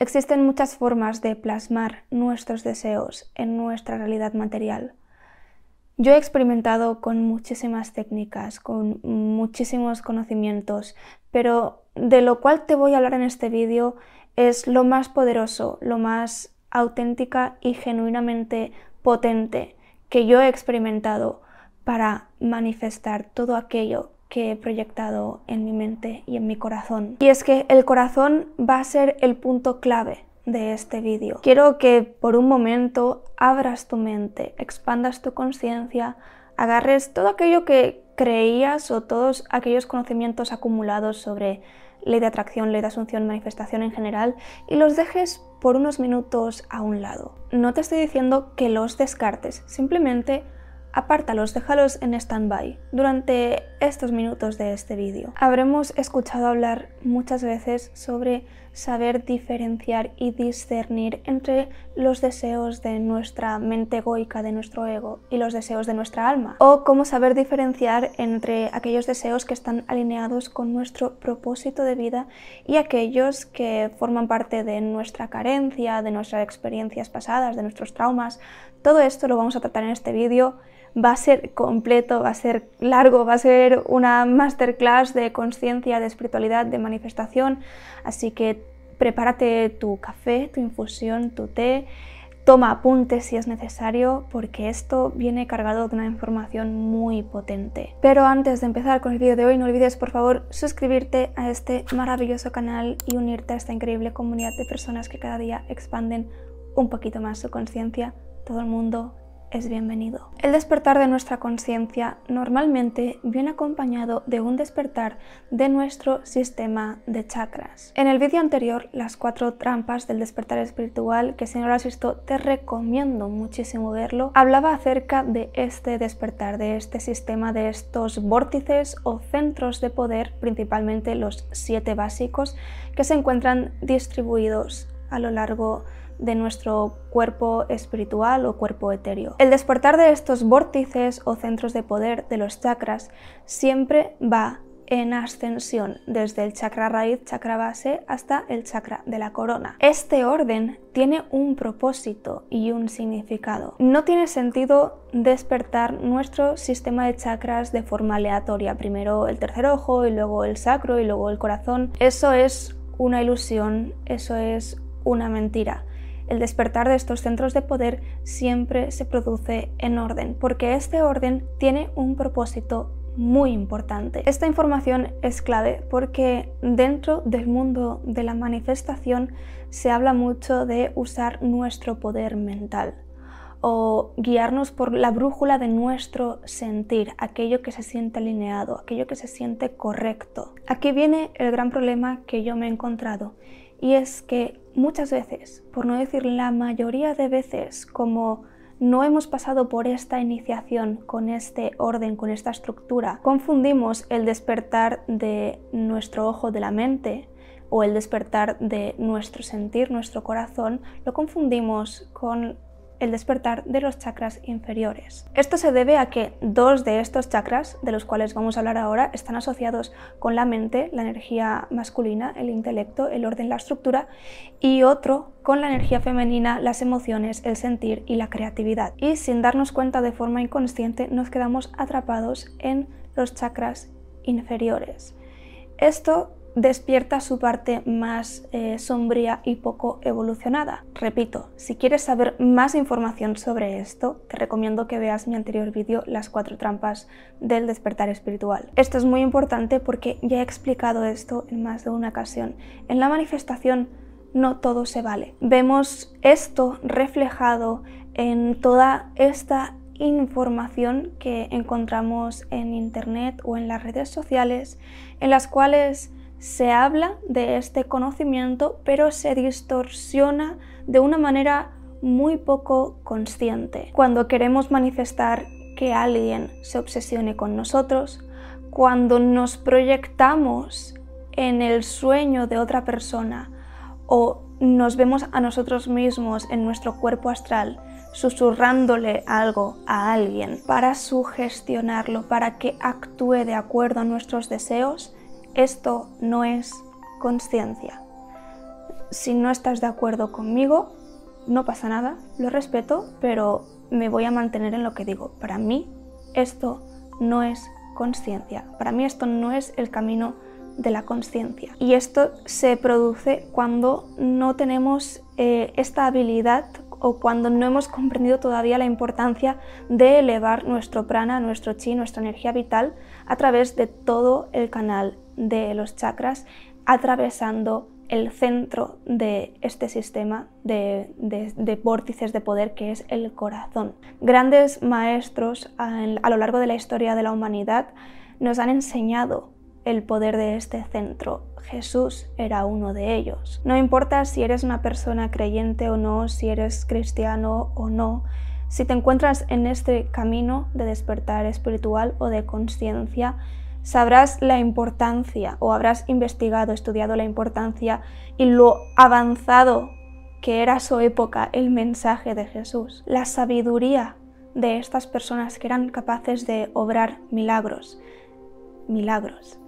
Existen muchas formas de plasmar nuestros deseos en nuestra realidad material. Yo he experimentado con muchísimas técnicas, con muchísimos conocimientos, pero de lo cual te voy a hablar en este vídeo es lo más poderoso, lo más auténtica y genuinamente potente que yo he experimentado para manifestar todo aquello que he proyectado en mi mente y en mi corazón. Y es que el corazón va a ser el punto clave de este vídeo. Quiero que por un momento abras tu mente, expandas tu conciencia, agarres todo aquello que creías o todos aquellos conocimientos acumulados sobre ley de atracción, ley de asunción, manifestación en general y los dejes por unos minutos a un lado. No te estoy diciendo que los descartes, simplemente Apártalos, déjalos en stand-by durante estos minutos de este vídeo. Habremos escuchado hablar muchas veces sobre saber diferenciar y discernir entre los deseos de nuestra mente egoica, de nuestro ego, y los deseos de nuestra alma, o cómo saber diferenciar entre aquellos deseos que están alineados con nuestro propósito de vida y aquellos que forman parte de nuestra carencia, de nuestras experiencias pasadas, de nuestros traumas. Todo esto lo vamos a tratar en este vídeo va a ser completo, va a ser largo, va a ser una masterclass de conciencia, de espiritualidad, de manifestación, así que prepárate tu café, tu infusión, tu té, toma apuntes si es necesario, porque esto viene cargado de una información muy potente. Pero antes de empezar con el vídeo de hoy, no olvides por favor suscribirte a este maravilloso canal y unirte a esta increíble comunidad de personas que cada día expanden un poquito más su conciencia. Todo el mundo es bienvenido. El despertar de nuestra conciencia normalmente viene acompañado de un despertar de nuestro sistema de chakras. En el vídeo anterior, las cuatro trampas del despertar espiritual, que si no lo has visto te recomiendo muchísimo verlo, hablaba acerca de este despertar, de este sistema, de estos vórtices o centros de poder, principalmente los siete básicos, que se encuentran distribuidos a lo largo de de nuestro cuerpo espiritual o cuerpo etéreo. El despertar de estos vórtices o centros de poder de los chakras siempre va en ascensión desde el chakra raíz, chakra base hasta el chakra de la corona. Este orden tiene un propósito y un significado. No tiene sentido despertar nuestro sistema de chakras de forma aleatoria, primero el tercer ojo y luego el sacro y luego el corazón. Eso es una ilusión, eso es una mentira. El despertar de estos centros de poder siempre se produce en orden, porque este orden tiene un propósito muy importante. Esta información es clave porque dentro del mundo de la manifestación se habla mucho de usar nuestro poder mental o guiarnos por la brújula de nuestro sentir, aquello que se siente alineado, aquello que se siente correcto. Aquí viene el gran problema que yo me he encontrado y es que muchas veces, por no decir la mayoría de veces, como no hemos pasado por esta iniciación con este orden, con esta estructura, confundimos el despertar de nuestro ojo de la mente o el despertar de nuestro sentir, nuestro corazón, lo confundimos con el despertar de los chakras inferiores. Esto se debe a que dos de estos chakras, de los cuales vamos a hablar ahora, están asociados con la mente, la energía masculina, el intelecto, el orden, la estructura, y otro con la energía femenina, las emociones, el sentir y la creatividad. Y sin darnos cuenta de forma inconsciente, nos quedamos atrapados en los chakras inferiores. Esto despierta su parte más eh, sombría y poco evolucionada. Repito, si quieres saber más información sobre esto, te recomiendo que veas mi anterior vídeo, Las cuatro trampas del despertar espiritual. Esto es muy importante porque ya he explicado esto en más de una ocasión. En la manifestación no todo se vale. Vemos esto reflejado en toda esta información que encontramos en internet o en las redes sociales, en las cuales se habla de este conocimiento, pero se distorsiona de una manera muy poco consciente. Cuando queremos manifestar que alguien se obsesione con nosotros, cuando nos proyectamos en el sueño de otra persona o nos vemos a nosotros mismos en nuestro cuerpo astral susurrándole algo a alguien para sugestionarlo, para que actúe de acuerdo a nuestros deseos, esto no es conciencia. Si no estás de acuerdo conmigo, no pasa nada, lo respeto, pero me voy a mantener en lo que digo. Para mí esto no es conciencia. Para mí esto no es el camino de la conciencia. Y esto se produce cuando no tenemos eh, esta habilidad o cuando no hemos comprendido todavía la importancia de elevar nuestro prana, nuestro chi, nuestra energía vital a través de todo el canal de los chakras atravesando el centro de este sistema de, vórtices de poder que es el corazón. Grandes maestros a, a lo largo de la historia de la humanidad nos han enseñado el poder de este centro. Jesús era uno de ellos. No importa si eres una persona creyente o no, si eres cristiano o no, si te encuentras en este camino de despertar espiritual o de conciencia, sabrás la importancia o habrás investigado, estudiado la importancia y lo avanzado que era su época el mensaje de Jesús, la sabiduría de estas personas que eran capaces de obrar milagros. Milagros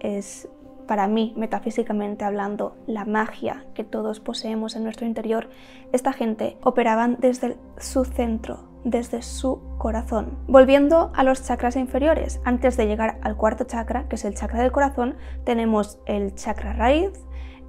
es para mí, metafísicamente hablando, la magia que todos poseemos en nuestro interior. Esta gente operaban desde su centro, desde su corazón. Volviendo a los chakras inferiores, antes de llegar al cuarto chakra, que es el chakra del corazón, tenemos el chakra raíz,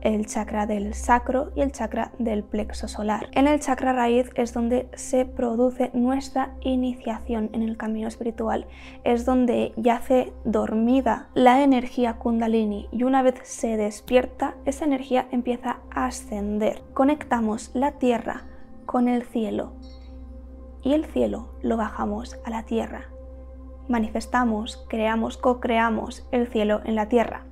el chakra del sacro y el chakra del plexo solar. En el chakra raíz es donde se produce nuestra iniciación en el camino espiritual, es donde yace dormida la energía kundalini y una vez se despierta, esa energía empieza a ascender. Conectamos la tierra con el cielo y el cielo lo bajamos a la tierra. Manifestamos, creamos, co-creamos el cielo en la tierra.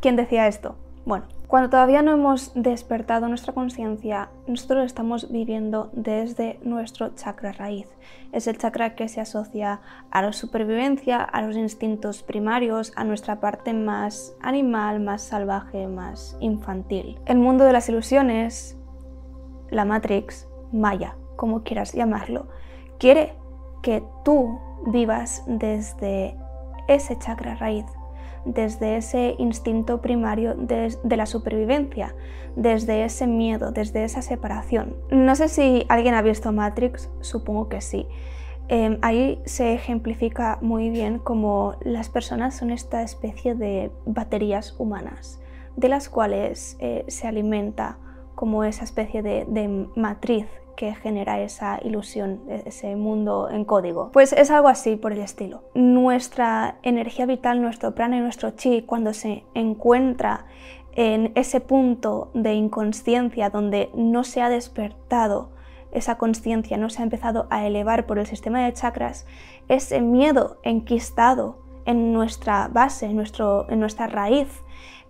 ¿Quién decía esto? Bueno, cuando todavía no hemos despertado nuestra conciencia, nosotros estamos viviendo desde nuestro chakra raíz. Es el chakra que se asocia a la supervivencia, a los instintos primarios, a nuestra parte más animal, más salvaje, más infantil. El mundo de las ilusiones, la Matrix, Maya, como quieras llamarlo, quiere que tú vivas desde ese chakra raíz, desde ese instinto primario de, la supervivencia, desde ese miedo, desde esa separación. No sé si alguien ha visto Matrix, supongo que sí. Em, ahí se ejemplifica muy bien cómo las personas son esta especie de baterías humanas, de las cuales eh, se alimenta como esa especie de matriz que genera esa ilusión, e-, ese mundo en código. Pues es algo así por el estilo. Nuestra energía vital, nuestro prana y nuestro chi, cuando se encuentra en ese punto de inconsciencia donde no se ha despertado esa conciencia, no se ha empezado a elevar por el sistema de chakras, ese miedo enquistado en nuestra base, en, nuestro, en nuestra raíz,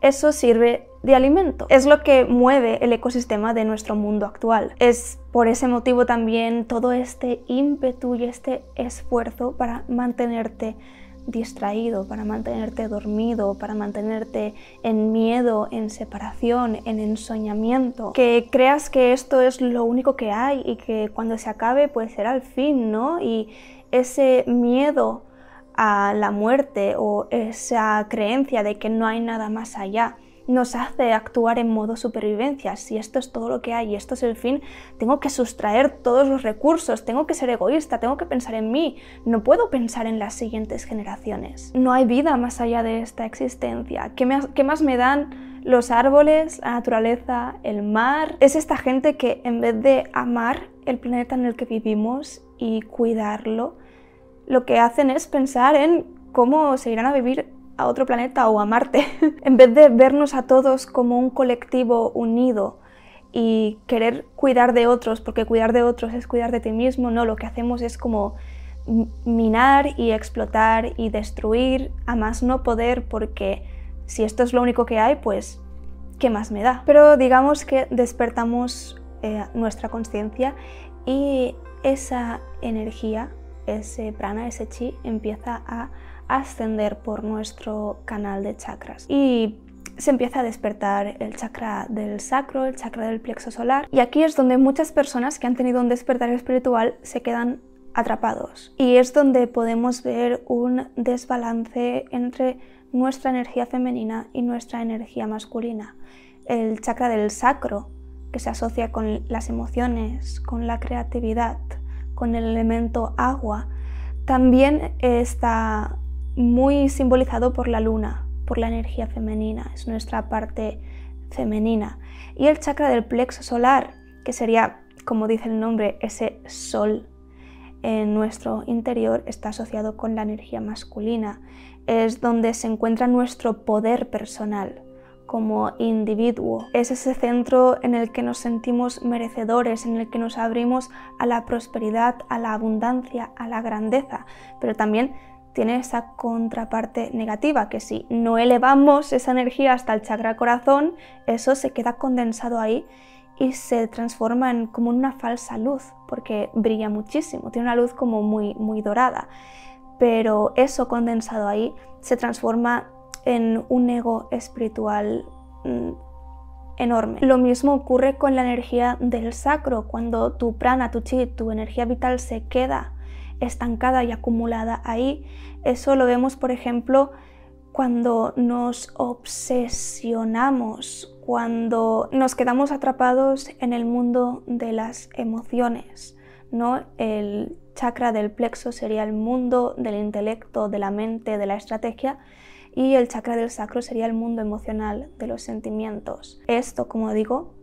eso sirve de alimento. Es lo que mueve el ecosistema de nuestro mundo actual. Es por ese motivo también todo este ímpetu y este esfuerzo para mantenerte distraído, para mantenerte dormido, para mantenerte en miedo, en separación, en ensoñamiento. Que creas que esto es lo único que hay y que cuando se acabe puede ser al fin, ¿no? Y ese miedo a la muerte o esa creencia de que no hay nada más allá nos hace actuar en modo supervivencia. Si esto es todo lo que hay y esto es el fin, tengo que sustraer todos los recursos, tengo que ser egoísta, tengo que pensar en mí, no puedo pensar en las siguientes generaciones. No hay vida más allá de esta existencia. ¿Qué, más me dan? Los árboles, la naturaleza, el mar. Es esta gente que en vez de amar el planeta en el que vivimos y cuidarlo, lo que hacen es pensar en cómo se irán a vivir a otro planeta o a Marte, en vez de vernos a todos como un colectivo unido y querer cuidar de otros, porque cuidar de otros es cuidar de ti mismo, no, lo que hacemos es como minar y explotar y destruir a más no poder porque si esto es lo único que hay, pues ¿qué más me da? Pero digamos que despertamos eh, nuestra conciencia y esa energía, ese prana, ese chi empieza a ascender por nuestro canal de chakras. Y se empieza a despertar el chakra del sacro, el chakra del plexo solar. Y aquí es donde muchas personas que han tenido un despertar espiritual se quedan atrapados. Y es donde podemos ver un desbalance entre nuestra energía femenina y nuestra energía masculina. El chakra del sacro, que se asocia con las emociones, con la creatividad, con el elemento agua, también está muy simbolizado por la luna, por la energía femenina, es nuestra parte femenina. Y el chakra del plexo solar, que sería, como dice el nombre, ese sol en nuestro interior, está asociado con la energía masculina. Es donde se encuentra nuestro poder personal como individuo. Es ese centro en el que nos sentimos merecedores, en el que nos abrimos a la prosperidad, a la abundancia, a la grandeza, pero también tiene esa contraparte negativa, que si no elevamos esa energía hasta el chakra corazón, eso se queda condensado ahí y se transforma en como una falsa luz, porque brilla muchísimo, tiene una luz como muy, muy dorada. Pero eso condensado ahí se transforma en un ego espiritual mm, enorme. Lo mismo ocurre con la energía del sacro, cuando tu prana, tu chi, tu energía vital se queda estancada y acumulada ahí. Eso lo vemos, por ejemplo, cuando nos obsesionamos, cuando nos quedamos atrapados en el mundo de las emociones. ¿no? El chakra del plexo sería el mundo del intelecto, de la mente, de la estrategia y el chakra del sacro sería el mundo emocional, de los sentimientos. Esto, como digo,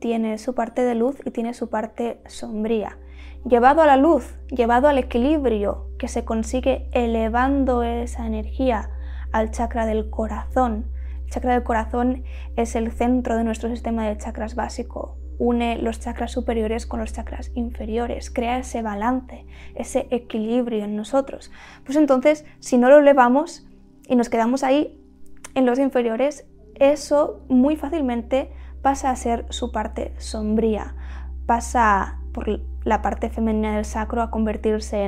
tiene su parte de luz y tiene su parte sombría llevado a la luz, llevado al equilibrio que se consigue elevando esa energía al chakra del corazón. El chakra del corazón es el centro de nuestro sistema de chakras básico. Une los chakras superiores con los chakras inferiores, crea ese balance, ese equilibrio en nosotros. Pues entonces, si no lo elevamos y nos quedamos ahí en los inferiores, eso muy fácilmente pasa a ser su parte sombría, pasa por la parte femenina del sacro a convertirse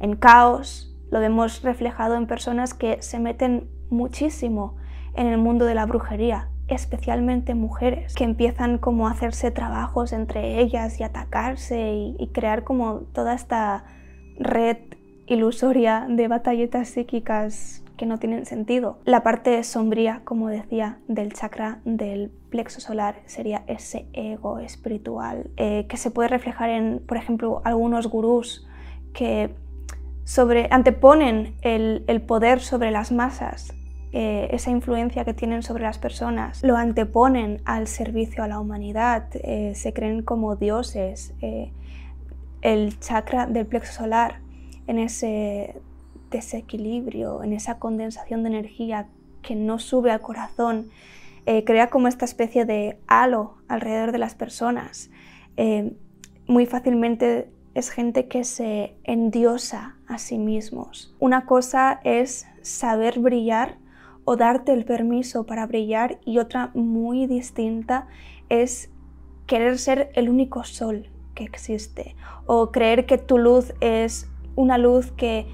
en, caos. Lo vemos reflejado en personas que se meten muchísimo en el mundo de la brujería, especialmente mujeres, que empiezan como a hacerse trabajos entre ellas y atacarse y, crear como toda esta red ilusoria de batalletas psíquicas que no tienen sentido. La parte sombría, como decía, del chakra del plexo solar sería ese ego espiritual eh, que se puede reflejar en, por ejemplo, algunos gurús que sobre, anteponen el, poder sobre las masas eh, esa influencia que tienen sobre las personas, lo anteponen al servicio a la humanidad, eh, se creen como dioses. el chakra del plexo solar en ese desequilibrio, en esa condensación de energía que no sube al corazón, eh, crea como esta especie de halo alrededor de las personas. Eh, muy fácilmente es gente que se endiosa a sí mismos. Una cosa es saber brillar o darte el permiso para brillar y otra muy distinta es querer ser el único sol que existe o creer que tu luz es una luz que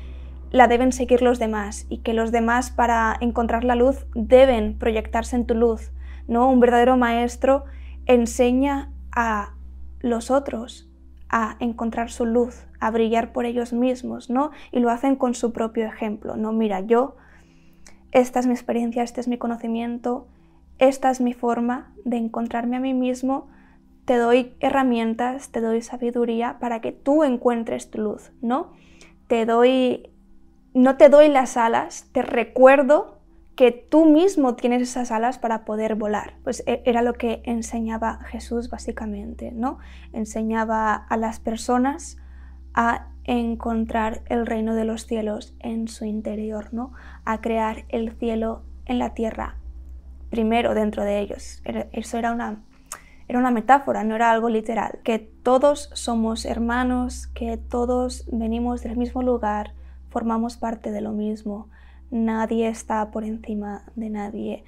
la deben seguir los demás y que los demás para encontrar la luz deben proyectarse en tu luz. ¿no? Un verdadero maestro enseña a los otros a encontrar su luz, a brillar por ellos mismos, ¿no? Y lo hacen con su propio ejemplo, ¿no? Mira, yo, esta es mi experiencia, este es mi conocimiento, esta es mi forma de encontrarme a mí mismo, te doy herramientas, te doy sabiduría para que tú encuentres tu luz, ¿no? Te doy no te doy las alas, te recuerdo que tú mismo tienes esas alas para poder volar. Pues e, era lo que enseñaba Jesús básicamente, ¿no? Enseñaba a las personas a encontrar el reino de los cielos en su interior, ¿no? A crear el cielo en la tierra, primero dentro de ellos. Eso era una, era una metáfora, no era algo literal. Que todos somos hermanos, que todos venimos del mismo lugar, formamos parte de lo mismo. Nadie está por encima de nadie.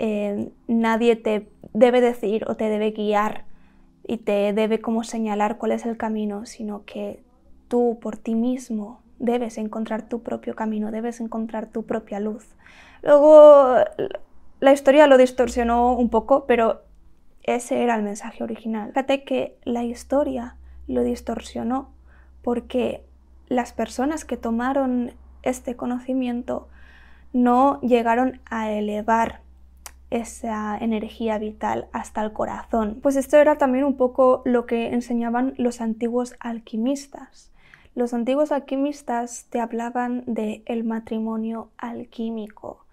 Eh, nadie te debe decir o te debe guiar y te debe como señalar cuál es el camino, sino que tú por ti mismo debes encontrar tu propio camino, debes encontrar tu propia luz. Luego la historia lo distorsionó un poco, pero ese era el mensaje original. Fíjate que la historia lo distorsionó porque las personas que tomaron este conocimiento no llegaron a elevar esa energía vital hasta el corazón. Pues esto era también un poco lo que enseñaban los antiguos alquimistas. Los antiguos alquimistas te hablaban del el matrimonio alquímico.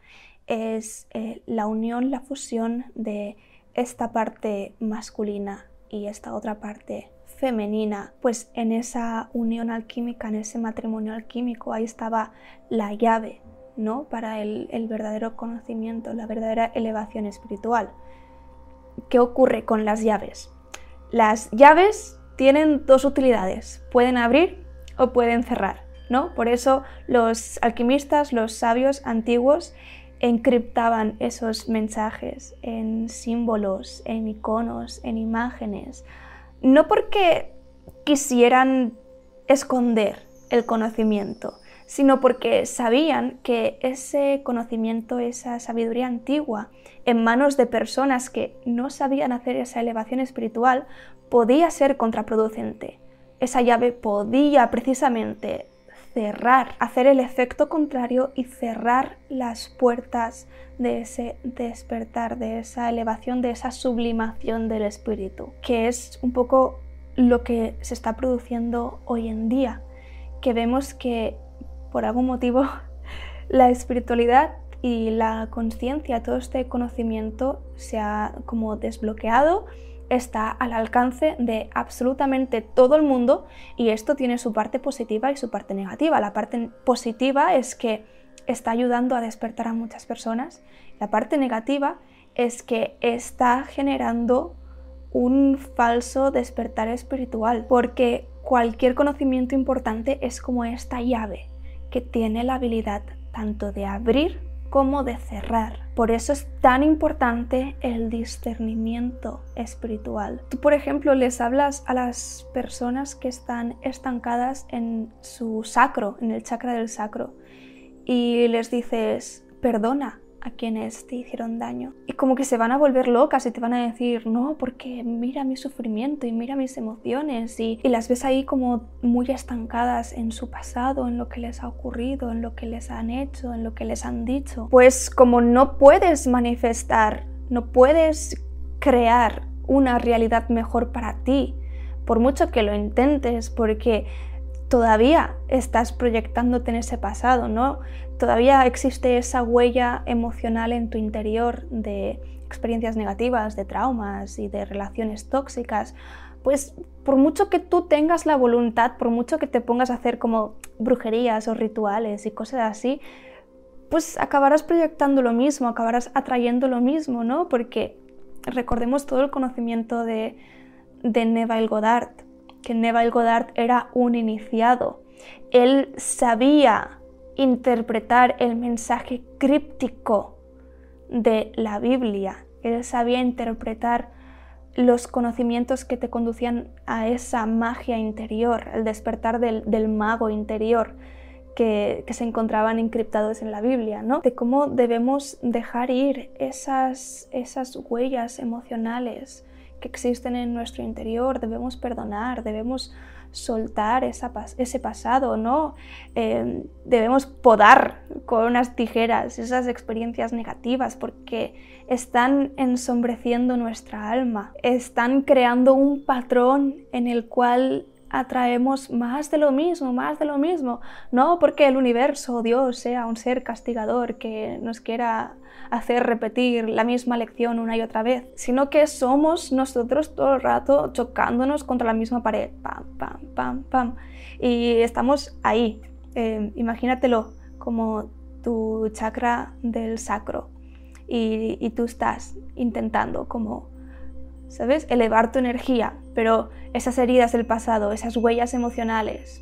Es eh, la unión, la fusión de esta parte masculina y esta otra parte femenina, pues en esa unión alquímica, en ese matrimonio alquímico, ahí estaba la llave, ¿no? Para el, verdadero conocimiento, la verdadera elevación espiritual. ¿Qué ocurre con las llaves? Las llaves tienen dos utilidades, pueden abrir o pueden cerrar, ¿no? Por eso los alquimistas, los sabios antiguos, encriptaban esos mensajes en símbolos, en iconos, en imágenes, no porque quisieran esconder el conocimiento, sino porque sabían que ese conocimiento, esa sabiduría antigua, en manos de personas que no sabían hacer esa elevación espiritual, podía ser contraproducente. Esa llave podía precisamente cerrar, hacer el efecto contrario y cerrar las puertas de ese despertar, de esa elevación, de esa sublimación del espíritu, que es un poco lo que se está produciendo hoy en día, que vemos que por algún motivo la espiritualidad y la conciencia, todo este conocimiento se ha como desbloqueado está al alcance de absolutamente todo el mundo y esto tiene su parte positiva y su parte negativa. La parte positiva es que está ayudando a despertar a muchas personas. La parte negativa es que está generando un falso despertar espiritual, porque cualquier conocimiento importante es como esta llave que tiene la habilidad tanto de abrir Cómo de cerrar. Por eso es tan importante el discernimiento espiritual. Tú, por ejemplo, les hablas a las personas que están estancadas en su sacro, en el chakra del sacro, y les dices, perdona, a quienes te hicieron daño. Y como que se van a volver locas y te van a decir, no, porque mira mi sufrimiento y mira mis emociones y, las ves ahí como muy estancadas en su pasado, en lo que les ha ocurrido, en lo que les han hecho, en lo que les han dicho. Pues como no puedes manifestar, no puedes crear una realidad mejor para ti, por mucho que lo intentes, porque todavía estás proyectándote en ese pasado, ¿no? Todavía existe esa huella emocional en tu interior de experiencias negativas, de traumas y de relaciones tóxicas. Pues por mucho que tú tengas la voluntad, por mucho que te pongas a hacer como brujerías o rituales y cosas así, pues acabarás proyectando lo mismo, acabarás atrayendo lo mismo, ¿no? Porque recordemos todo el conocimiento de, de Neville Goddard, que Neville Goddard era un iniciado. Él sabía interpretar el mensaje críptico de la Biblia. Él sabía interpretar los conocimientos que te conducían a esa magia interior, al despertar del, mago interior que, se encontraban encriptados en la Biblia, ¿no? De cómo debemos dejar ir esas huellas emocionales, existen en nuestro interior, debemos perdonar, debemos soltar esa, ese pasado, ¿no? Em, debemos podar con unas tijeras esas experiencias negativas porque están ensombreciendo nuestra alma, están creando un patrón en el cual atraemos más de lo mismo, más de lo mismo. No porque el universo, o Dios, sea un ser castigador que nos quiera hacer repetir la misma lección una y otra vez, sino que somos nosotros todo el rato chocándonos contra la misma pared. Pam, pam, pam, pam. Y estamos ahí. Eh, imagínatelo como tu chakra del sacro. y tú estás intentando como ¿sabes? Elevar tu energía, pero esas heridas del pasado, esas huellas emocionales,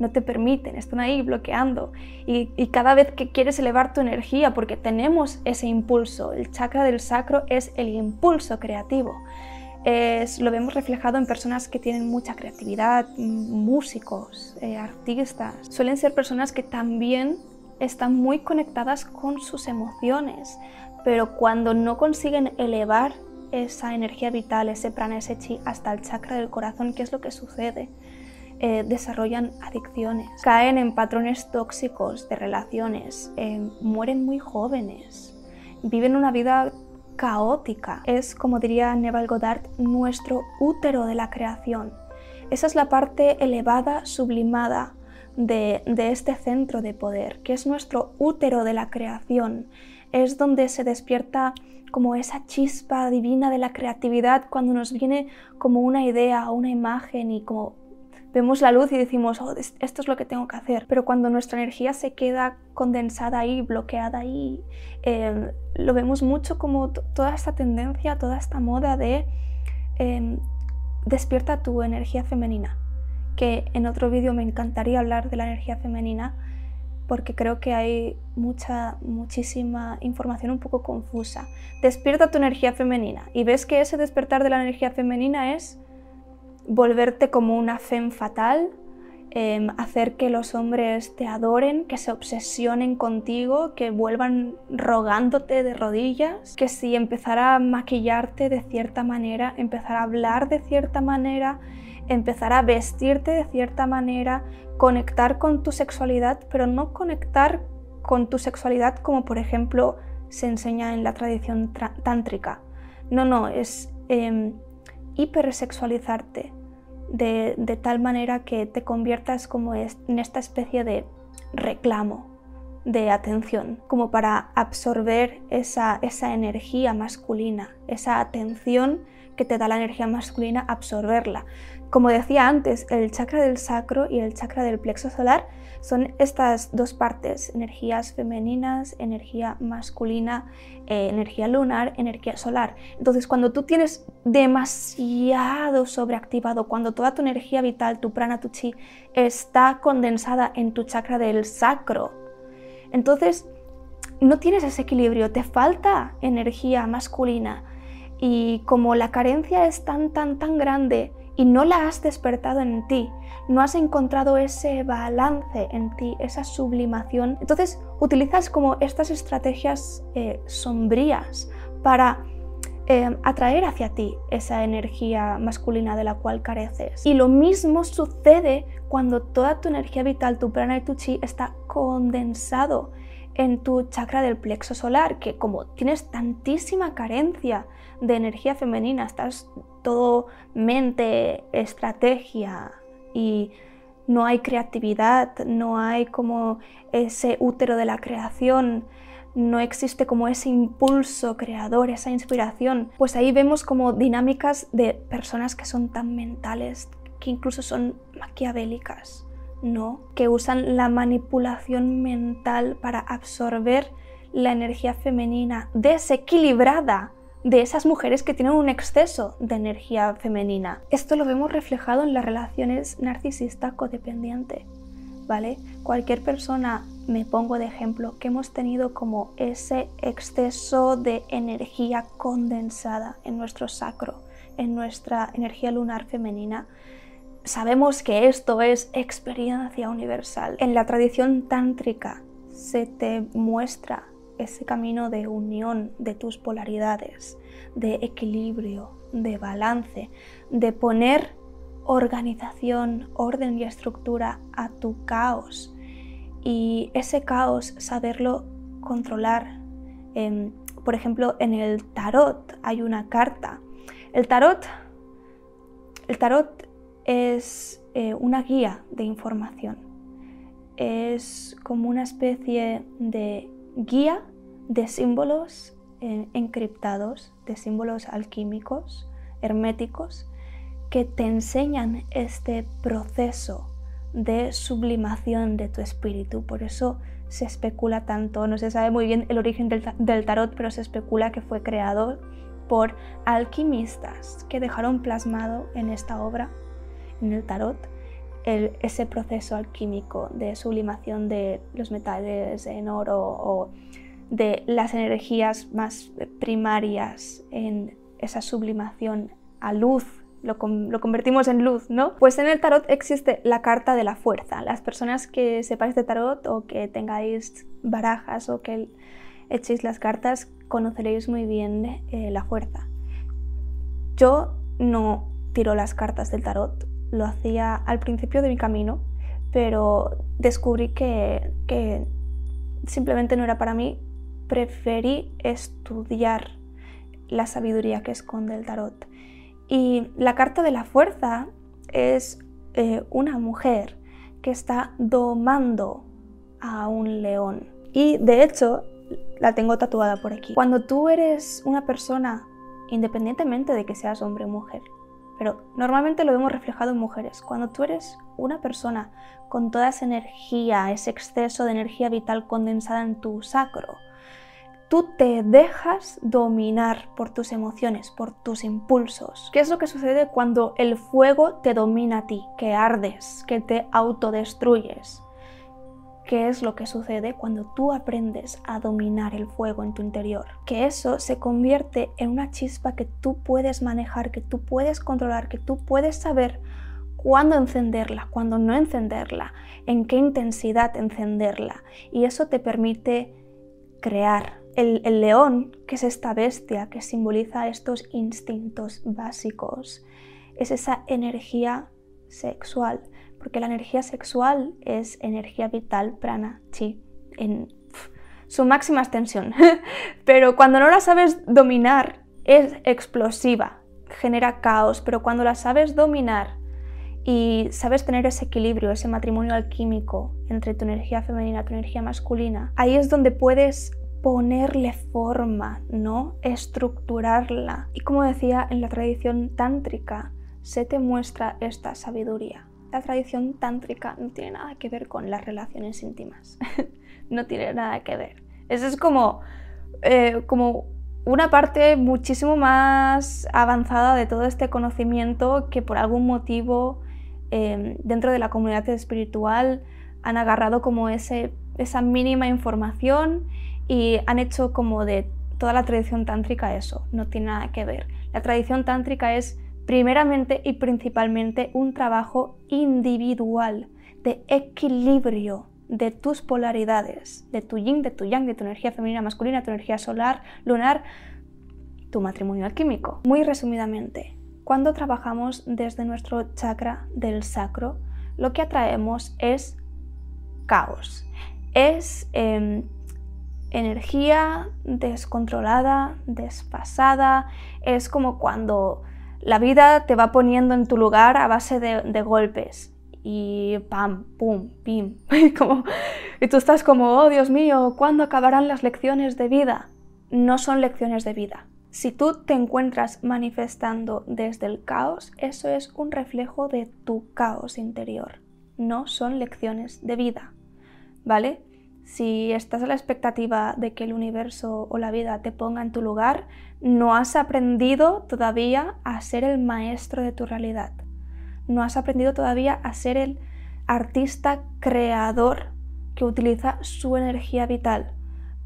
no te permiten, están ahí bloqueando. Y, cada vez que quieres elevar tu energía, porque tenemos ese impulso, el chakra del sacro es el impulso creativo. Es, lo vemos reflejado en personas que tienen mucha creatividad, mm, músicos, eh, artistas. Suelen ser personas que también están muy conectadas con sus emociones, pero cuando no consiguen elevar esa energía vital, ese prana, ese chi hasta el chakra del corazón, ¿qué es lo que sucede? Eh, desarrollan adicciones, caen en patrones tóxicos de relaciones, eh, mueren muy jóvenes, viven una vida caótica. Es, como diría Neval Goddard, nuestro útero de la creación. Esa es la parte elevada, sublimada de, de este centro de poder, que es nuestro útero de la creación. Es donde se despierta como esa chispa divina de la creatividad cuando nos viene como una idea o una imagen y como vemos la luz y decimos, oh, esto es lo que tengo que hacer. Pero cuando nuestra energía se queda condensada ahí, bloqueada ahí, eh, lo vemos mucho como toda esta tendencia, toda esta moda de em, despierta tu energía femenina que en otro vídeo me encantaría hablar de la energía femenina, porque creo que hay mucha, muchísima información un poco confusa. Despierta tu energía femenina y ves que ese despertar de la energía femenina es volverte como una fem fatal, em, hacer que los hombres te adoren, que se obsesionen contigo, que vuelvan rogándote de rodillas, que si empezar a maquillarte de cierta manera, empezar a hablar de cierta manera, empezar a vestirte de cierta manera, conectar con tu sexualidad, pero no conectar con tu sexualidad como por ejemplo se enseña en la tradición tántrica. No, no, es em, hipersexualizarte de, tal manera que te conviertas como es, en esta especie de reclamo de atención, como para absorber esa energía masculina, esa atención que te da la energía masculina, absorberla. Como decía antes, el chakra del sacro y el chakra del plexo solar son estas dos partes, energías femeninas, energía masculina, eh, energía lunar, energía solar. Entonces, cuando tú tienes demasiado sobreactivado, cuando toda tu energía vital, tu prana, tu chi, está condensada en tu chakra del sacro, entonces no tienes ese equilibrio, te falta energía masculina. Y como la carencia es tan, tan, tan grande, y no la has despertado en ti, no has encontrado ese balance en ti, esa sublimación. Entonces utilizas como estas estrategias eh, sombrías para eh, atraer hacia ti esa energía masculina de la cual careces. Y lo mismo sucede cuando toda tu energía vital, tu prana y tu chi está condensado en tu chakra del plexo solar, que como tienes tantísima carencia de energía femenina, estás todo mente, estrategia y no hay creatividad, no hay como ese útero de la creación, no existe como ese impulso creador, esa inspiración. Pues ahí vemos como dinámicas de personas que son tan mentales, que incluso son maquiavélicas, ¿no? Que usan la manipulación mental para absorber la energía femenina desequilibrada de esas mujeres que tienen un exceso de energía femenina. Esto lo vemos reflejado en las relaciones narcisista codependiente, ¿vale? Cualquier persona, me pongo de ejemplo, que hemos tenido como ese exceso de energía condensada en nuestro sacro, en nuestra energía lunar femenina, sabemos que esto es experiencia universal. En la tradición tántrica se te muestra ese camino de unión de tus polaridades, de equilibrio, de balance, de poner organización, orden y estructura a tu caos. Y ese caos, saberlo controlar. Em, por ejemplo, en el tarot hay una carta. El tarot, el tarot es eh, una guía de información. Es como una especie de guía de símbolos eh, encriptados, de símbolos alquímicos, herméticos, que te enseñan este proceso de sublimación de tu espíritu. Por eso se especula tanto, no se sabe muy bien el origen del tarot, pero se especula que fue creado por alquimistas que dejaron plasmado en esta obra, en el tarot, ese proceso alquímico de sublimación de los metales en oro o de las energías más primarias en esa sublimación a luz, lo, lo, convertimos en luz, ¿no? Pues en el tarot existe la carta de la fuerza. Las personas que sepáis de tarot o que tengáis barajas o que echéis las cartas conoceréis muy bien eh, la fuerza. Yo no tiro las cartas del tarot lo hacía al principio de mi camino, pero descubrí que, simplemente no era para mí. Preferí estudiar la sabiduría que esconde el tarot. Y la carta de la fuerza es eh, una mujer que está domando a un león. Y de hecho, la tengo tatuada por aquí. Cuando tú eres una persona, independientemente de que seas hombre o mujer, pero normalmente lo vemos reflejado en mujeres. Cuando tú eres una persona con toda esa energía, ese exceso de energía vital condensada en tu sacro, tú te dejas dominar por tus emociones, por tus impulsos. ¿Qué es lo que sucede cuando el fuego te domina a ti, que ardes, que te autodestruyes? qué es lo que sucede cuando tú aprendes a dominar el fuego en tu interior. Que eso se convierte en una chispa que tú puedes manejar, que tú puedes controlar, que tú puedes saber cuándo encenderla, cuándo no encenderla, en qué intensidad encenderla. Y eso te permite crear. El, león, que es esta bestia que simboliza estos instintos básicos, es esa energía sexual, porque la energía sexual es energía vital, prana, chi, en su máxima extensión. pero cuando no la sabes dominar, es explosiva, genera caos, pero cuando la sabes dominar y sabes tener ese equilibrio, ese matrimonio alquímico entre tu energía femenina, y tu energía masculina, ahí es donde puedes ponerle forma, ¿no? Estructurarla. Y como decía en la tradición tántrica, se te muestra esta sabiduría la tradición tántrica no tiene nada que ver con las relaciones íntimas. no tiene nada que ver. Eso es como, eh, como una parte muchísimo más avanzada de todo este conocimiento que por algún motivo em, dentro de la comunidad espiritual han agarrado como ese, esa mínima información y han hecho como de toda la tradición tántrica eso. No tiene nada que ver. La tradición tántrica es primeramente y principalmente un trabajo individual de equilibrio de tus polaridades, de tu yin, de tu yang, de tu energía femenina, masculina, tu energía solar, lunar, tu matrimonio alquímico. Muy resumidamente, cuando trabajamos desde nuestro chakra del sacro, lo que atraemos es caos, es em, energía descontrolada, desfasada, es como cuando la vida te va poniendo en tu lugar a base de, golpes y pam, pum, pim. y tú estás como, oh Dios mío, ¿cuándo acabarán las lecciones de vida? No son lecciones de vida. Si tú te encuentras manifestando desde el caos, eso es un reflejo de tu caos interior. No son lecciones de vida. ¿Vale? Si estás a la expectativa de que el universo o la vida te ponga en tu lugar, no has aprendido todavía a ser el maestro de tu realidad. No has aprendido todavía a ser el artista creador que utiliza su energía vital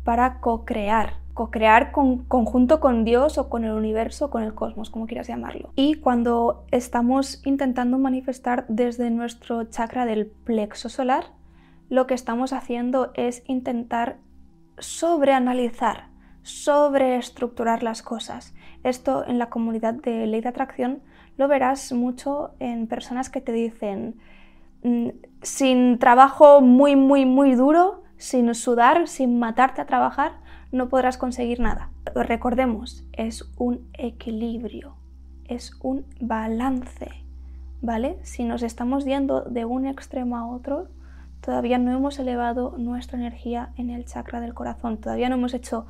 para co-crear. Co-crear con, conjunto con Dios o con el universo, con el cosmos, como quieras llamarlo. Y cuando estamos intentando manifestar desde nuestro chakra del plexo solar, lo que estamos haciendo es intentar sobreanalizar, sobreestructurar las cosas. Esto en la comunidad de ley de atracción lo verás mucho en personas que te dicen, mm, sin trabajo muy, muy, muy duro, sin sudar, sin matarte a trabajar, no podrás conseguir nada. Recordemos, es un equilibrio, es un balance, ¿vale? Si nos estamos yendo de un extremo a otro, todavía no hemos elevado nuestra energía en el chakra del corazón, todavía no hemos hecho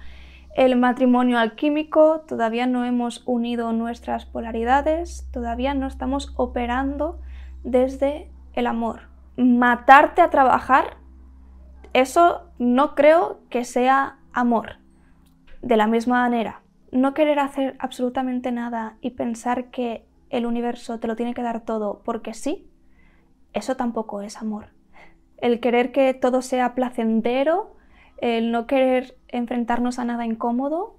el matrimonio alquímico, todavía no hemos unido nuestras polaridades, todavía no estamos operando desde el amor. Matarte a trabajar, eso no creo que sea amor. De la misma manera, no querer hacer absolutamente nada y pensar que el universo te lo tiene que dar todo porque sí, eso tampoco es amor el querer que todo sea placentero, el no querer enfrentarnos a nada incómodo,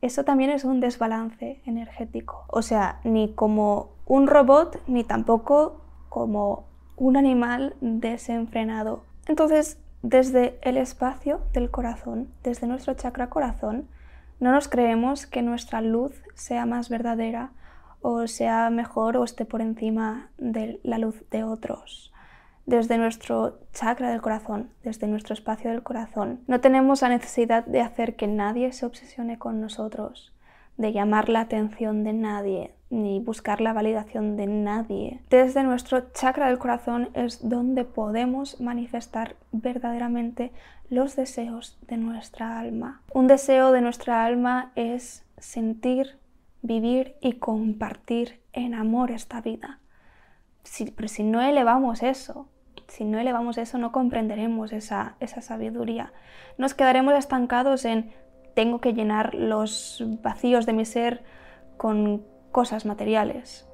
eso también es un desbalance energético. O sea, ni como un robot, ni tampoco como un animal desenfrenado. Entonces, desde el espacio del corazón, desde nuestro chakra corazón, no nos creemos que nuestra luz sea más verdadera o sea mejor o esté por encima de la luz de otros desde nuestro chakra del corazón, desde nuestro espacio del corazón. No tenemos la necesidad de hacer que nadie se obsesione con nosotros, de llamar la atención de nadie, ni buscar la validación de nadie. Desde nuestro chakra del corazón es donde podemos manifestar verdaderamente los deseos de nuestra alma. Un deseo de nuestra alma es sentir, vivir y compartir en amor esta vida si, pero si no elevamos eso, si no elevamos eso, no comprenderemos esa, esa sabiduría. Nos quedaremos estancados en tengo que llenar los vacíos de mi ser con cosas materiales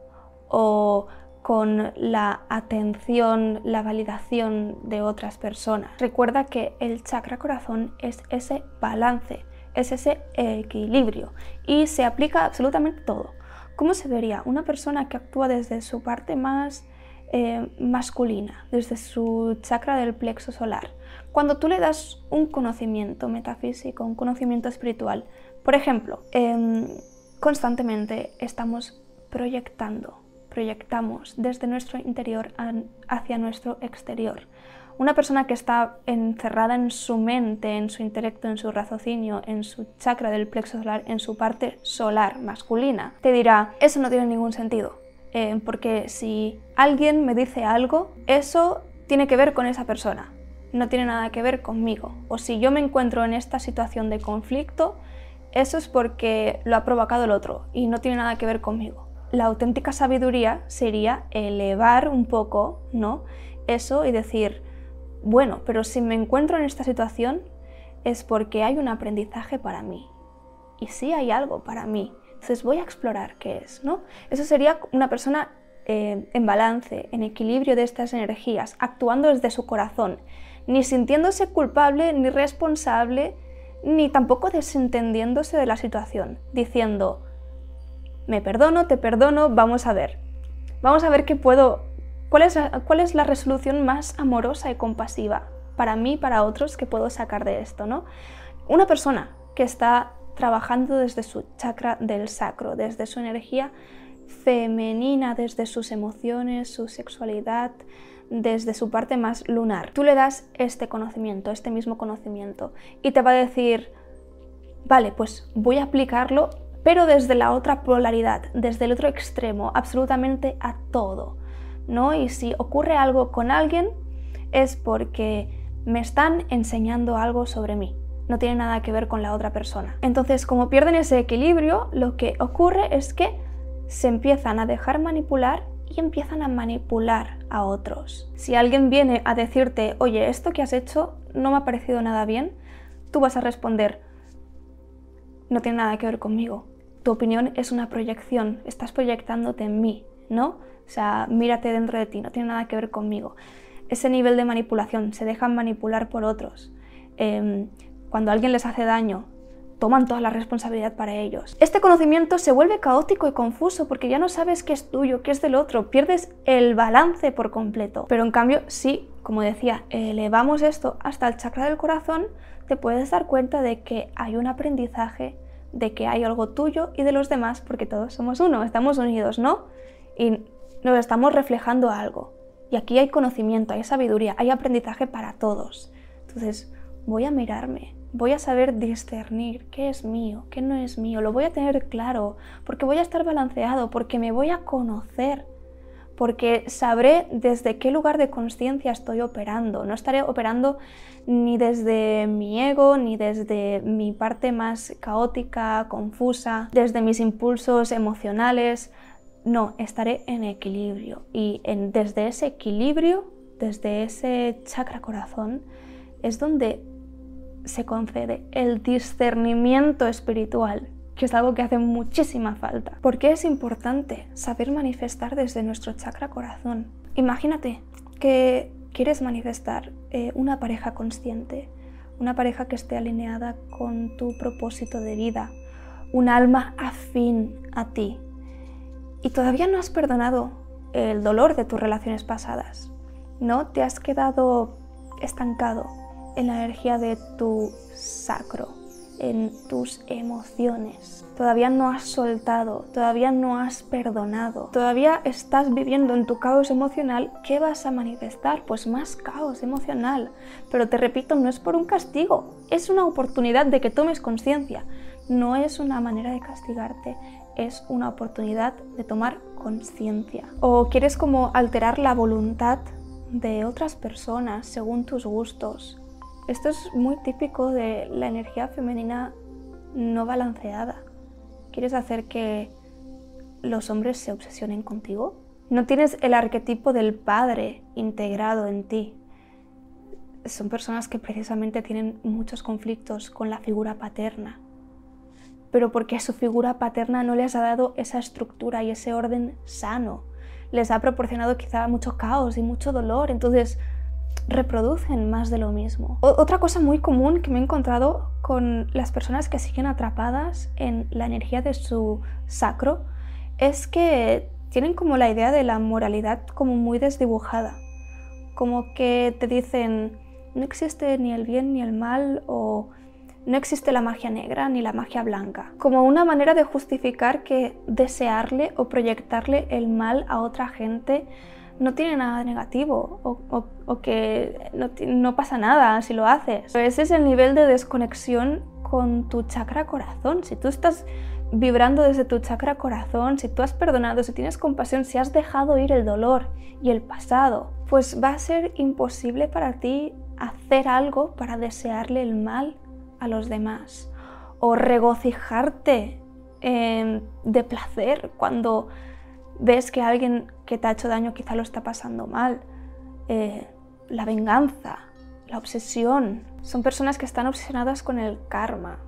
o con la atención, la validación de otras personas. Recuerda que el chakra corazón es ese balance, es ese equilibrio y se aplica absolutamente todo. ¿Cómo se vería una persona que actúa desde su parte más eh, masculina, desde su chakra del plexo solar? Cuando tú le das un conocimiento metafísico, un conocimiento espiritual, por ejemplo, em, constantemente estamos proyectando, proyectamos desde nuestro interior hacia nuestro exterior. Una persona que está encerrada en su mente, en su intelecto, en su raciocinio, en su chakra del plexo solar, en su parte solar masculina, te dirá, eso no tiene ningún sentido. Eh, porque si alguien me dice algo, eso tiene que ver con esa persona, no tiene nada que ver conmigo. O si yo me encuentro en esta situación de conflicto, eso es porque lo ha provocado el otro y no tiene nada que ver conmigo. La auténtica sabiduría sería elevar un poco, ¿no? Eso y decir, bueno, pero si me encuentro en esta situación es porque hay un aprendizaje para mí. Y sí hay algo para mí. Entonces voy a explorar qué es, ¿no? Eso sería una persona eh, en balance, en equilibrio de estas energías, actuando desde su corazón, ni sintiéndose culpable, ni responsable, ni tampoco desentendiéndose de la situación, diciendo, me perdono, te perdono, vamos a ver. Vamos a ver qué puedo ¿Cuál es, la, resolución más amorosa y compasiva para mí y para otros que puedo sacar de esto? ¿no? Una persona que está trabajando desde su chakra del sacro, desde su energía femenina, desde sus emociones, su sexualidad, desde su parte más lunar. Tú le das este conocimiento, este mismo conocimiento, y te va a decir, vale, pues voy a aplicarlo, pero desde la otra polaridad, desde el otro extremo, absolutamente a todo y si ocurre algo con alguien es porque me están enseñando algo sobre mí. No tiene nada que ver con la otra persona. Entonces, como pierden ese equilibrio, lo que ocurre es que se empiezan a dejar manipular y empiezan a manipular a otros. Si alguien viene a decirte, oye, esto que has hecho no me ha parecido nada bien, tú vas a responder, no tiene nada que ver conmigo. Tu opinión es una proyección, estás proyectándote en mí. ¿no? O sea, mírate dentro de ti, no tiene nada que ver conmigo. Ese nivel de manipulación, se dejan manipular por otros. Em, cuando alguien les hace daño, toman toda la responsabilidad para ellos. Este conocimiento se vuelve caótico y confuso porque ya no sabes qué es tuyo, qué es del otro, pierdes el balance por completo. Pero en cambio, sí, como decía, elevamos esto hasta el chakra del corazón, te puedes dar cuenta de que hay un aprendizaje, de que hay algo tuyo y de los demás, porque todos somos uno, estamos unidos, ¿no? y nos estamos reflejando algo. Y aquí hay conocimiento, hay sabiduría, hay aprendizaje para todos. Entonces, voy a mirarme, voy a saber discernir qué es mío, qué no es mío, lo voy a tener claro, porque voy a estar balanceado, porque me voy a conocer, porque sabré desde qué lugar de conciencia estoy operando. No estaré operando ni desde mi ego, ni desde mi parte más caótica, confusa, desde mis impulsos emocionales, no, estaré en equilibrio y desde ese equilibrio, desde ese chakra corazón, es donde se concede el discernimiento espiritual, que es algo que hace muchísima falta. ¿Por qué es importante saber manifestar desde nuestro chakra corazón. Imagínate que quieres manifestar eh, una pareja consciente, una pareja que esté alineada con tu propósito de vida, un alma afín a ti, y todavía no has perdonado el dolor de tus relaciones pasadas, ¿no? Te has quedado estancado en la energía de tu sacro, en tus emociones. Todavía no has soltado, todavía no has perdonado, todavía estás viviendo en tu caos emocional. ¿Qué vas a manifestar? Pues más caos emocional. Pero te repito, no es por un castigo, es una oportunidad de que tomes conciencia. No es una manera de castigarte, es una oportunidad de tomar conciencia. O quieres como alterar la voluntad de otras personas según tus gustos. Esto es muy típico de la energía femenina no balanceada. ¿Quieres hacer que los hombres se obsesionen contigo? No tienes el arquetipo del padre integrado en ti. Son personas que precisamente tienen muchos conflictos con la figura paterna pero porque su figura paterna no les ha dado esa estructura y ese orden sano. Les ha proporcionado quizá mucho caos y mucho dolor, entonces reproducen más de lo mismo. otra cosa muy común que me he encontrado con las personas que siguen atrapadas en la energía de su sacro es que tienen como la idea de la moralidad como muy desdibujada, como que te dicen no existe ni el bien ni el mal o no existe la magia negra ni la magia blanca, como una manera de justificar que desearle o proyectarle el mal a otra gente no tiene nada de negativo o, que no, pasa nada si lo haces. Ese es el nivel de desconexión con tu chakra corazón. Si tú estás vibrando desde tu chakra corazón, si tú has perdonado, si tienes compasión, si has dejado ir el dolor y el pasado, pues va a ser imposible para ti hacer algo para desearle el mal a los demás o regocijarte em, de placer cuando ves que alguien que te ha hecho daño quizá lo está pasando mal. Eh, la venganza, la obsesión. Son personas que están obsesionadas con el karma.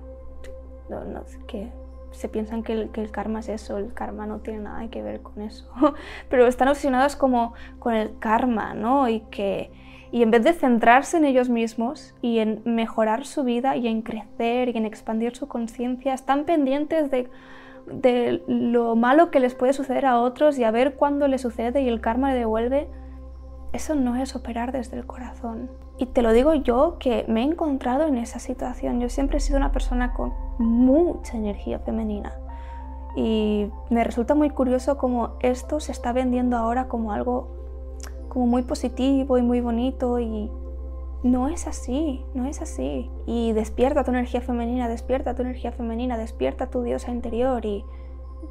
que se piensan que el, karma es eso, el karma no tiene nada que ver con eso. Pero están obsesionadas como con el karma, ¿no? Y que y en vez de centrarse en ellos mismos y en mejorar su vida y en crecer y en expandir su conciencia, están pendientes de, lo malo que les puede suceder a otros y a ver cuándo le sucede y el karma le devuelve. Eso no es operar desde el corazón. Y te lo digo yo que me he encontrado en esa situación. Yo siempre he sido una persona con mucha energía femenina. Y me resulta muy curioso cómo esto se está vendiendo ahora como algo como muy positivo y muy bonito y no es así, no es así. Y despierta tu energía femenina, despierta tu energía femenina, despierta tu diosa interior y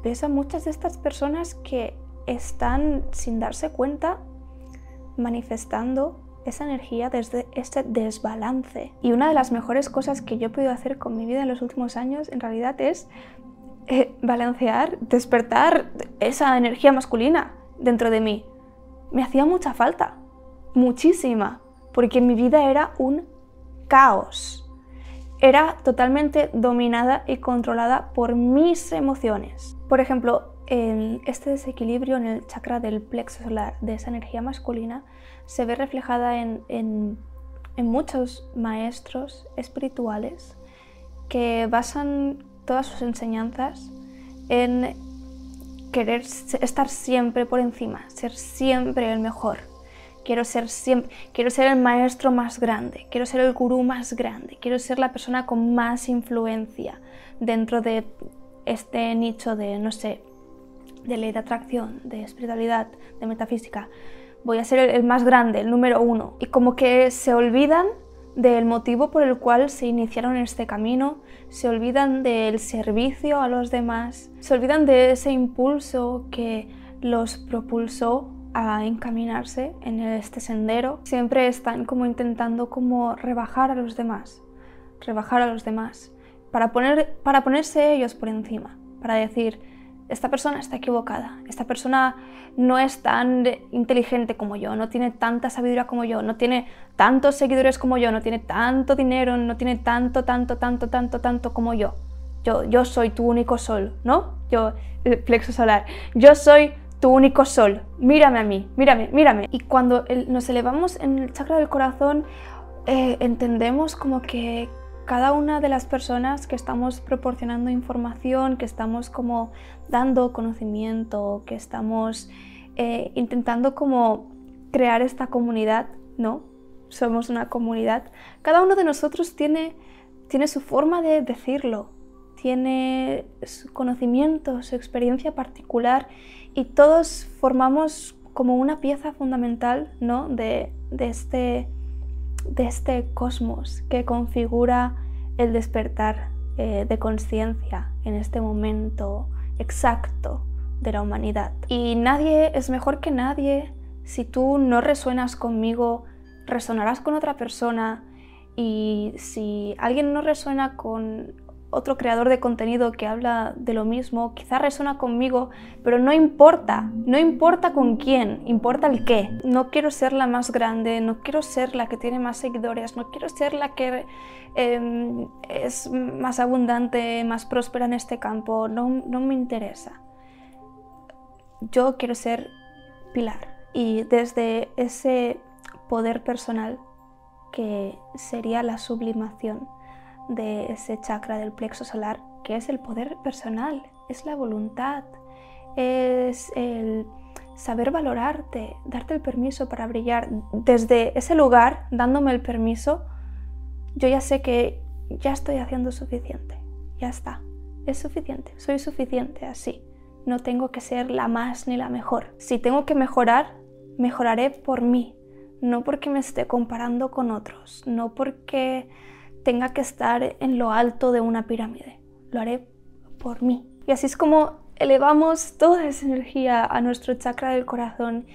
ves a muchas de estas personas que están sin darse cuenta manifestando esa energía desde este desbalance. Y una de las mejores cosas que yo he podido hacer con mi vida en los últimos años en realidad es eh, balancear, despertar esa energía masculina dentro de mí me hacía mucha falta, muchísima, porque mi vida era un caos. Era totalmente dominada y controlada por mis emociones. Por ejemplo, en este desequilibrio en el chakra del plexo solar, de esa energía masculina, se ve reflejada en muchos maestros espirituales que basan todas sus enseñanzas en querer estar siempre por encima, ser siempre el mejor. Quiero ser quiero ser el maestro más grande, quiero ser el gurú más grande, quiero ser la persona con más influencia dentro de este nicho de, no sé, de ley de atracción, de espiritualidad, de metafísica. Voy a ser el, el más grande, el número uno. Y como que se olvidan del motivo por el cual se iniciaron en este camino, se olvidan del servicio a los demás, se olvidan de ese impulso que los propulsó a encaminarse en este sendero. Siempre están como intentando como rebajar a los demás, rebajar a los demás, para, poner, para ponerse ellos por encima, para decir, esta persona está equivocada, esta persona no es tan inteligente como yo, no tiene tanta sabiduría como yo, no tiene tantos seguidores como yo, no tiene tanto dinero, no tiene tanto, tanto, tanto, tanto, tanto como yo. Yo, yo soy tu único sol, ¿no? Yo, el plexo solar, yo soy tu único sol, mírame a mí, mírame, mírame. Y cuando nos elevamos en el chakra del corazón, eh, entendemos como que cada una de las personas que estamos proporcionando información, que estamos como dando conocimiento, que estamos eh, intentando como crear esta comunidad, ¿no? Somos una comunidad. Cada uno de nosotros tiene, tiene su forma de decirlo, tiene su conocimiento, su experiencia particular y todos formamos como una pieza fundamental, ¿no? De, este, de este cosmos que configura el despertar eh, de conciencia en este momento exacto de la humanidad. Y nadie es mejor que nadie. Si tú no resuenas conmigo, resonarás con otra persona. Y si alguien no resuena con otro creador de contenido que habla de lo mismo, quizás resuena conmigo, pero no importa, no importa con quién, importa el qué. No quiero ser la más grande, no quiero ser la que tiene más seguidores, no quiero ser la que em, es más abundante, más próspera en este campo, no me interesa. Yo quiero ser Pilar y desde ese poder personal que sería la sublimación de ese chakra del plexo solar, que es el poder personal, es la voluntad, es el saber valorarte, darte el permiso para brillar. Desde ese lugar, dándome el permiso, yo ya sé que ya estoy haciendo suficiente, ya está, es suficiente, soy suficiente así. No tengo que ser la más ni la mejor. Si tengo que mejorar, mejoraré por mí, no porque me esté comparando con otros, no porque tenga que estar en lo alto de una pirámide. Lo haré por mí. Y así es como elevamos toda esa energía a nuestro chakra del corazón.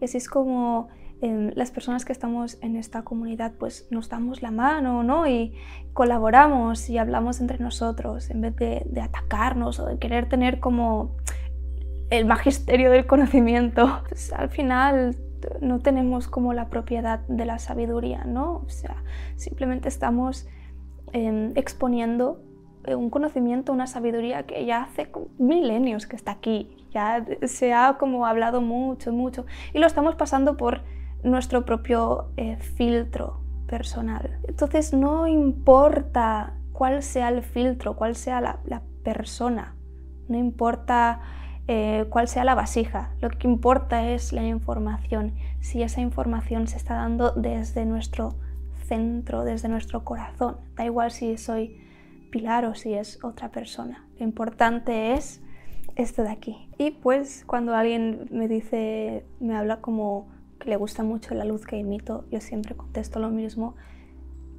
Y así es como em, las personas que estamos en esta comunidad pues nos damos la mano, ¿no? Y colaboramos y hablamos entre nosotros en vez de, atacarnos o de querer tener como el magisterio del conocimiento. Pues, al final no tenemos como la propiedad de la sabiduría, ¿no? O sea, simplemente estamos Em, exponiendo eh, un conocimiento, una sabiduría que ya hace milenios que está aquí, ya se ha como hablado mucho, mucho, y lo estamos pasando por nuestro propio eh, filtro personal. Entonces no importa cuál sea el filtro, cuál sea la, persona, no importa eh, cuál sea la vasija, lo que importa es la información, si esa información se está dando desde nuestro centro, desde nuestro corazón. Da igual si soy Pilar o si es otra persona. Lo importante es esto de aquí. Y pues cuando alguien me dice, me habla como que le gusta mucho la luz que imito, yo siempre contesto lo mismo.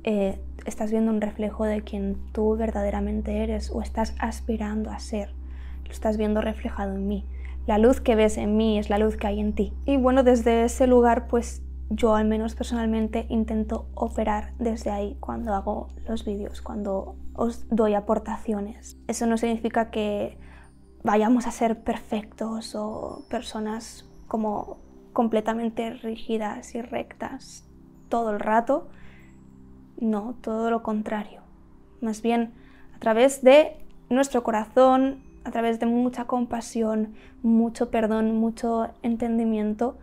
Eh, estás viendo un reflejo de quien tú verdaderamente eres o estás aspirando a ser. Lo estás viendo reflejado en mí. La luz que ves en mí es la luz que hay en ti. Y bueno, desde ese lugar pues yo al menos personalmente intento operar desde ahí cuando hago los vídeos, cuando os doy aportaciones. Eso no significa que vayamos a ser perfectos o personas como completamente rígidas y rectas todo el rato. No, todo lo contrario. Más bien, a través de nuestro corazón, a través de mucha compasión, mucho perdón, mucho entendimiento,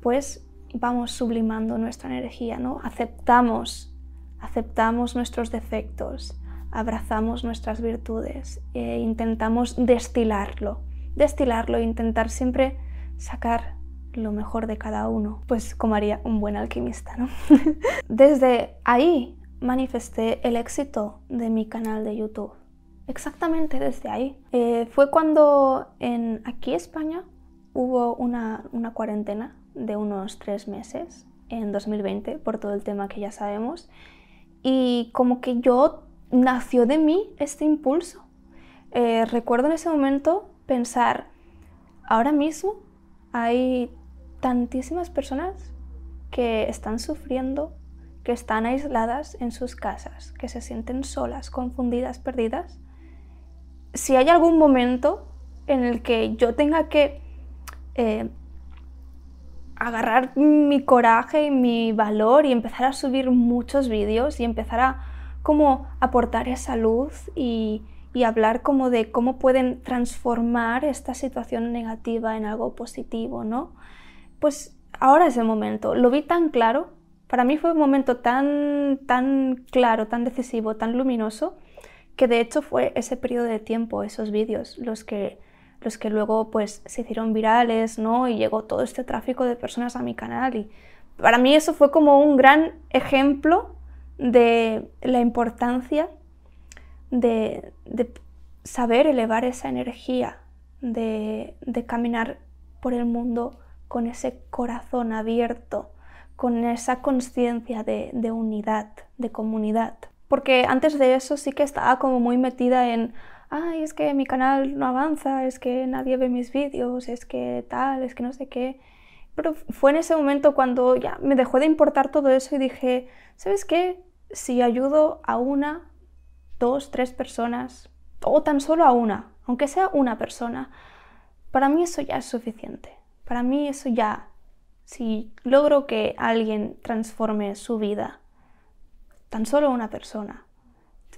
pues vamos sublimando nuestra energía, ¿no? Aceptamos, aceptamos nuestros defectos, abrazamos nuestras virtudes e intentamos destilarlo, destilarlo e intentar siempre sacar lo mejor de cada uno, pues como haría un buen alquimista, ¿no? Desde ahí manifesté el éxito de mi canal de YouTube. Exactamente desde ahí. Eh, fue cuando en aquí España hubo una cuarentena de unos tres meses en 2020 por todo el tema que ya sabemos y como que yo nació de mí este impulso. Eh, recuerdo en ese momento pensar, ahora mismo hay tantísimas personas que están sufriendo, que están aisladas en sus casas, que se sienten solas, confundidas, perdidas. Si hay algún momento en el que yo tenga que eh, agarrar mi coraje y mi valor y empezar a subir muchos vídeos y empezar a como aportar esa luz y, hablar como de cómo pueden transformar esta situación negativa en algo positivo, ¿no? Pues ahora es el momento. Lo vi tan claro, para mí fue un momento tan, tan claro, tan decisivo, tan luminoso, que de hecho fue ese periodo de tiempo, esos vídeos, los que los que luego pues se hicieron virales, ¿no? Y llegó todo este tráfico de personas a mi canal y para mí eso fue como un gran ejemplo de la importancia de, saber elevar esa energía, de, caminar por el mundo con ese corazón abierto, con esa conciencia de, de unidad, de comunidad. Porque antes de eso sí que estaba como muy metida en, ay, es que mi canal no avanza, es que nadie ve mis vídeos, es que tal, es que no sé qué. Pero fue en ese momento cuando ya me dejó de importar todo eso y dije, ¿sabes qué? Si ayudo a una, dos, tres personas, o tan solo a una, aunque sea una persona, para mí eso ya es suficiente. Para mí eso ya, si logro que alguien transforme su vida, tan solo una persona,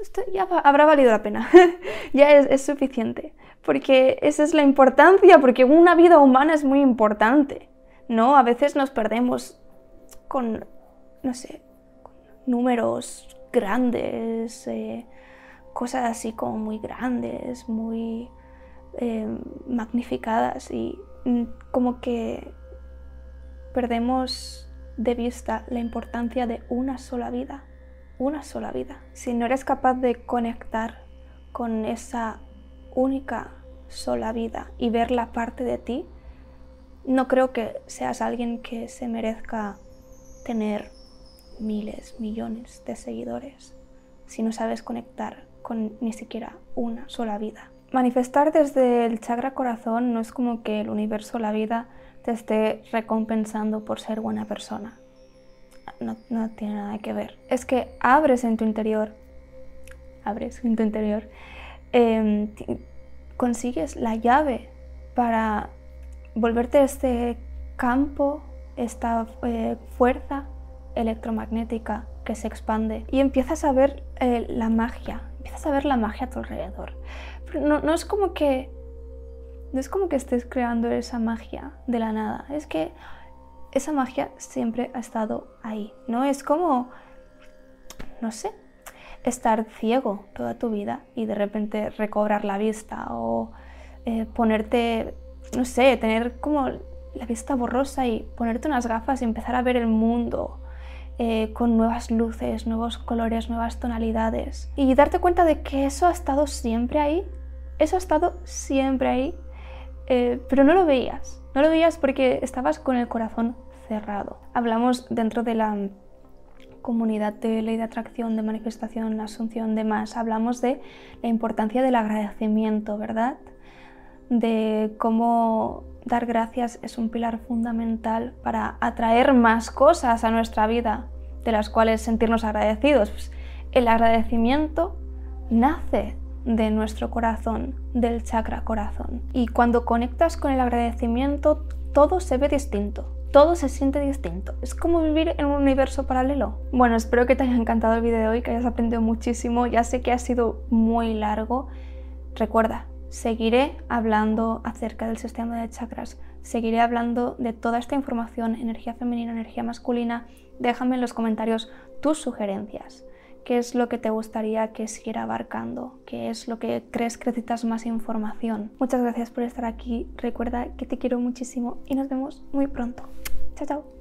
esto, ya habrá valido la pena, ya es, suficiente, porque esa es la importancia, porque una vida humana es muy importante, ¿no? A veces nos perdemos con, no sé, números grandes, eh, cosas así como muy grandes, muy eh, magnificadas y mm, como que perdemos de vista la importancia de una sola vida una sola vida. Si no eres capaz de conectar con esa única sola vida y ver la parte de ti, no creo que seas alguien que se merezca tener miles, millones de seguidores si no sabes conectar con ni siquiera una sola vida. Manifestar desde el chakra corazón no es como que el universo, la vida, te esté recompensando por ser buena persona no, tiene nada que ver. Es que abres en tu interior, abres en tu interior, em, consigues la llave para volverte a este campo, esta eh, fuerza electromagnética que se expande y empiezas a ver eh, la magia, empiezas a ver la magia a tu alrededor. no, no, es como que no es como que estés creando esa magia de la nada, es que esa magia siempre ha estado ahí, ¿no? Es como, no sé, estar ciego toda tu vida y de repente recobrar la vista o eh, ponerte, no sé, tener como la vista borrosa y ponerte unas gafas y empezar a ver el mundo eh, con nuevas luces, nuevos colores, nuevas tonalidades y darte cuenta de que eso ha estado siempre ahí, eso ha estado siempre ahí eh, pero no lo veías. No lo veías porque estabas con el corazón cerrado. Hablamos dentro de la mm, comunidad de ley de atracción, de manifestación, asunción, de más. Hablamos de la importancia del agradecimiento, ¿verdad? De cómo dar gracias es un pilar fundamental para atraer más cosas a nuestra vida, de las cuales sentirnos agradecidos. Pues, el agradecimiento nace de nuestro corazón, del chakra corazón. Y cuando conectas con el agradecimiento, todo se ve distinto. Todo se siente distinto. Es como vivir en un universo paralelo. Bueno, espero que te haya encantado el vídeo de hoy, que hayas aprendido muchísimo. Ya sé que ha sido muy largo. Recuerda, seguiré hablando acerca del sistema de chakras. Seguiré hablando de toda esta información, energía femenina, energía masculina. Déjame en los comentarios tus sugerencias qué es lo que te gustaría que siguiera abarcando, qué es lo que crees que necesitas más información. Muchas gracias por estar aquí, recuerda que te quiero muchísimo y nos vemos muy pronto. Chao, chao.